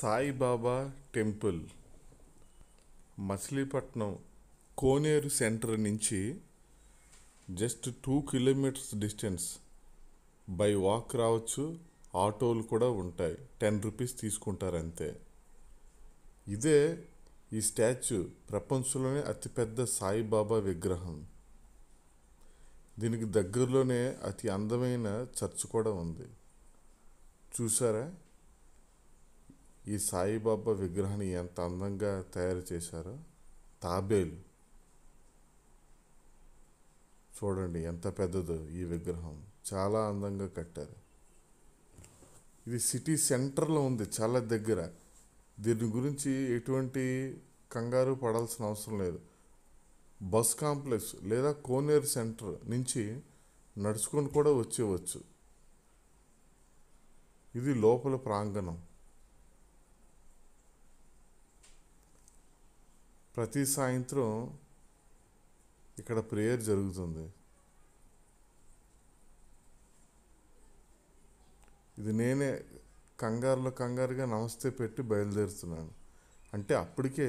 Saibaba temple Machilipatnam Koneru centre నుంచి just two kilometres distance by walk రావచ్చు ఆటోలు కూడా ఉంటాయి టెన్ రూపీస్ తీసుకుంటారంతే ఇదే ఈ స్టాచ్యూ ప్రపంచంలోనే అతిపెద్ద సాయిబాబా విగ్రహం దీనికి దగ్గరలోనే అతి అందమైన చర్చ్ కూడా ఉంది చూసారా ఈ సాయిబాబా విగ్రహాన్ని ఎంత అందంగా తయారు చేశారో తాబేలు చూడండి ఎంత పెద్దదో ఈ విగ్రహం చాలా అందంగా కట్టారు ఇది సిటీ సెంటర్లో ఉంది చాలా దగ్గర దీని గురించి ఎటువంటి కంగారు పడాల్సిన అవసరం లేదు బస్ కాంప్లెక్స్ లేదా కోనేరు సెంటర్ నుంచి నడుచుకొని కూడా వచ్చేవచ్చు ఇది లోపల ప్రాంగణం ప్రతి సాయంత్రం ఇక్కడ ప్రేయర్ జరుగుతుంది ఇది నేనే కంగారులో కంగారుగా నమస్తే పెట్టి బయలుదేరుతున్నాను అంటే అప్పటికే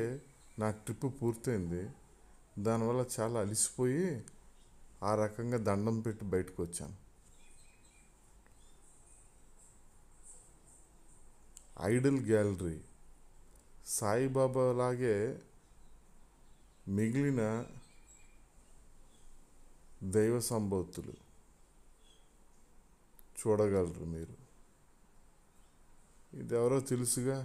నా ట్రిప్ పూర్తయింది దానివల్ల చాలా అలిసిపోయి ఆ రకంగా దండం పెట్టి బయటకు వచ్చాను ఐడల్ గ్యాలరీ సాయిబాబా లాగే మిగిలిన దైవ సంబోత్తులు చూడగలరు మీరు ఇది ఎవరో తెలుసుగా